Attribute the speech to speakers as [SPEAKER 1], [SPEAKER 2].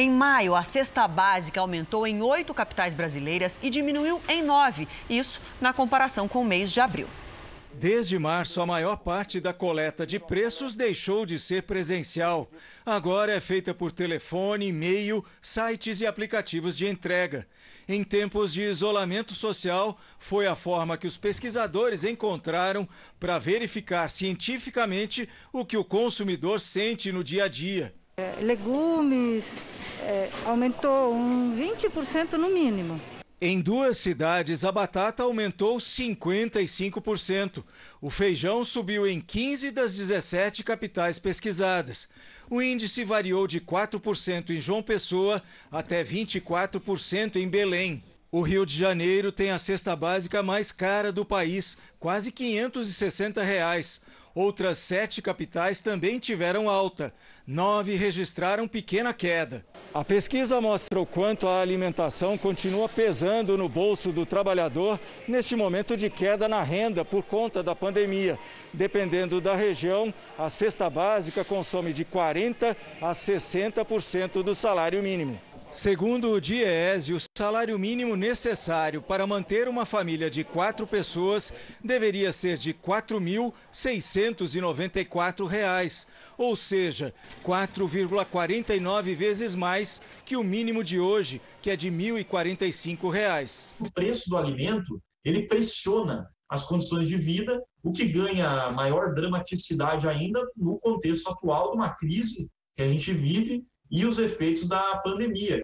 [SPEAKER 1] Em maio, a cesta básica aumentou em oito capitais brasileiras e diminuiu em nove, isso na comparação com o mês de abril. Desde março, a maior parte da coleta de preços deixou de ser presencial. Agora é feita por telefone, e-mail, sites e aplicativos de entrega. Em tempos de isolamento social, foi a forma que os pesquisadores encontraram para verificar cientificamente o que o consumidor sente no dia a dia. É, legumes, aumentou um 20% no mínimo. Em duas cidades, a batata aumentou 55%. O feijão subiu em 15 das 17 capitais pesquisadas. O índice variou de 4% em João Pessoa até 24% em Belém. O Rio de Janeiro tem a cesta básica mais cara do país, quase R$ 560. Reais. Outras sete capitais também tiveram alta. Nove registraram pequena queda. A pesquisa mostra o quanto a alimentação continua pesando no bolso do trabalhador neste momento de queda na renda por conta da pandemia. Dependendo da região, a cesta básica consome de 40% a 60% do salário mínimo. Segundo o Diese, o salário mínimo necessário para manter uma família de quatro pessoas deveria ser de R$ 4.694, ou seja, 4,49 vezes mais que o mínimo de hoje, que é de R$ 1.045. O preço do alimento, ele pressiona as condições de vida, o que ganha maior dramaticidade ainda no contexto atual de uma crise que a gente vive e os efeitos da pandemia.